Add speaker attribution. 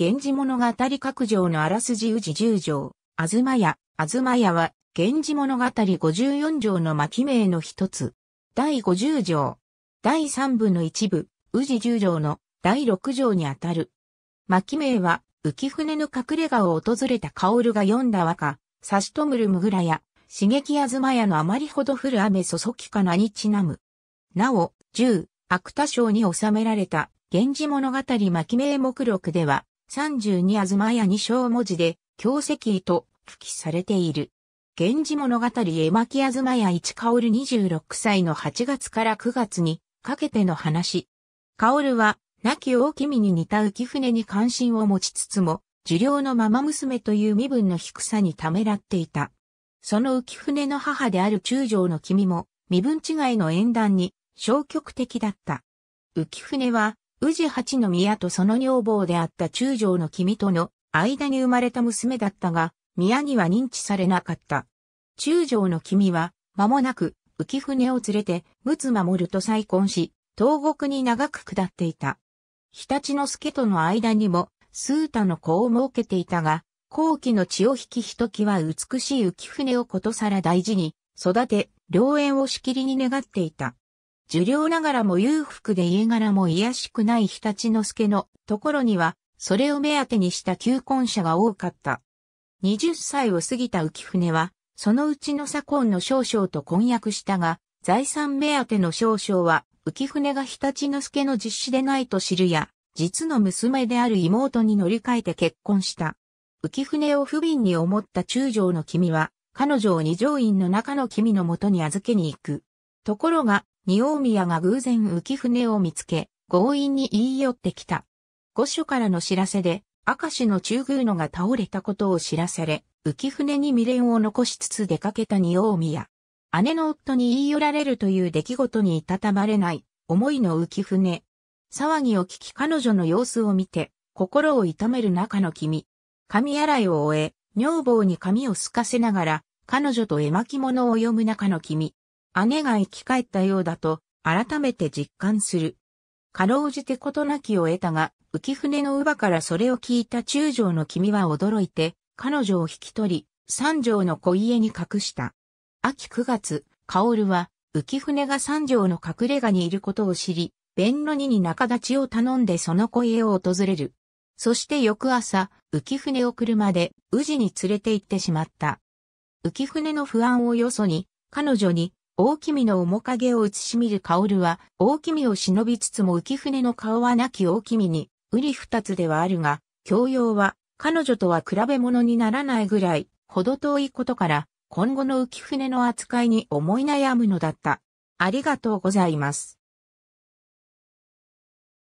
Speaker 1: 源氏物語各条のあらすじ宇治十条、あずまや、あずまやは、源氏物語五十四条の巻名の一つ。第五十条。第三部の一部、宇治十条の第六条にあたる。巻名は、浮舟の隠れ家を訪れた薫が読んだ和歌、差しとむるむぐらや、刺激あずまやのあまりほど降る雨そそきかなにちなむ。なお、十、芥田章に収められた、源氏物語巻名目録では、32あずまや2小文字で、京石位と付記されている。源氏物語絵巻あずまや市カオル26歳の8月から9月にかけての話。カオルは、亡き大君に似た浮船に関心を持ちつつも、受領のまま娘という身分の低さにためらっていた。その浮船の母である中将の君も、身分違いの縁談に消極的だった。浮船は宇治八の宮とその女房であった中将の君との間に生まれた娘だったが、宮には認知されなかった。中将の君は、間もなく、浮舟を連れて、陸奥守と再婚し、東国に長く下っていた。日立の助との間にも、数多の子を設けていたが、後期の血を引きひとき美しい浮舟をことさら大事に、育て、良縁をしきりに願っていた。受領ながらも裕福で家柄も癒しくない日立之助のところには、それを目当てにした求婚者が多かった。20歳を過ぎた浮船は、そのうちの左近の少々と婚約したが、財産目当ての少々は、浮船が日立之助の実子でないと知るや、実の娘である妹に乗り換えて結婚した。浮船を不憫に思った中将の君は、彼女を二条院の中の君のもとに預けに行く。ところが、仁王宮が偶然浮舟を見つけ、強引に言い寄ってきた。御所からの知らせで、明石の中宮野が倒れたことを知らされ、浮舟に未練を残しつつ出かけた仁王宮。姉の夫に言い寄られるという出来事にいたたまれない、思いの浮舟。騒ぎを聞き彼女の様子を見て、心を痛める中の君。髪洗いを終え、女房に髪をすかせながら、彼女と絵巻物を読む中の君。姉が生き返ったようだと、改めて実感する。かろうじて事なきを得たが、浮船の乳母からそれを聞いた中将の君は驚いて、彼女を引き取り、三条の小家に隠した。秋9月、薫は、浮船が三条の隠れ家にいることを知り、弁の二に仲立ちを頼んでその小家を訪れる。そして翌朝、浮船を車で宇治に連れて行ってしまった。浮船の不安をよそに、彼女に大君の面影を映し見る薫は、大君を忍びつつも浮船の顔はなき大君に、うり二つではあるが、教養は、彼女とは比べ物にならないぐらい、ほど遠いことから、今後の浮船の扱いに思い悩むのだった。ありがとうございます。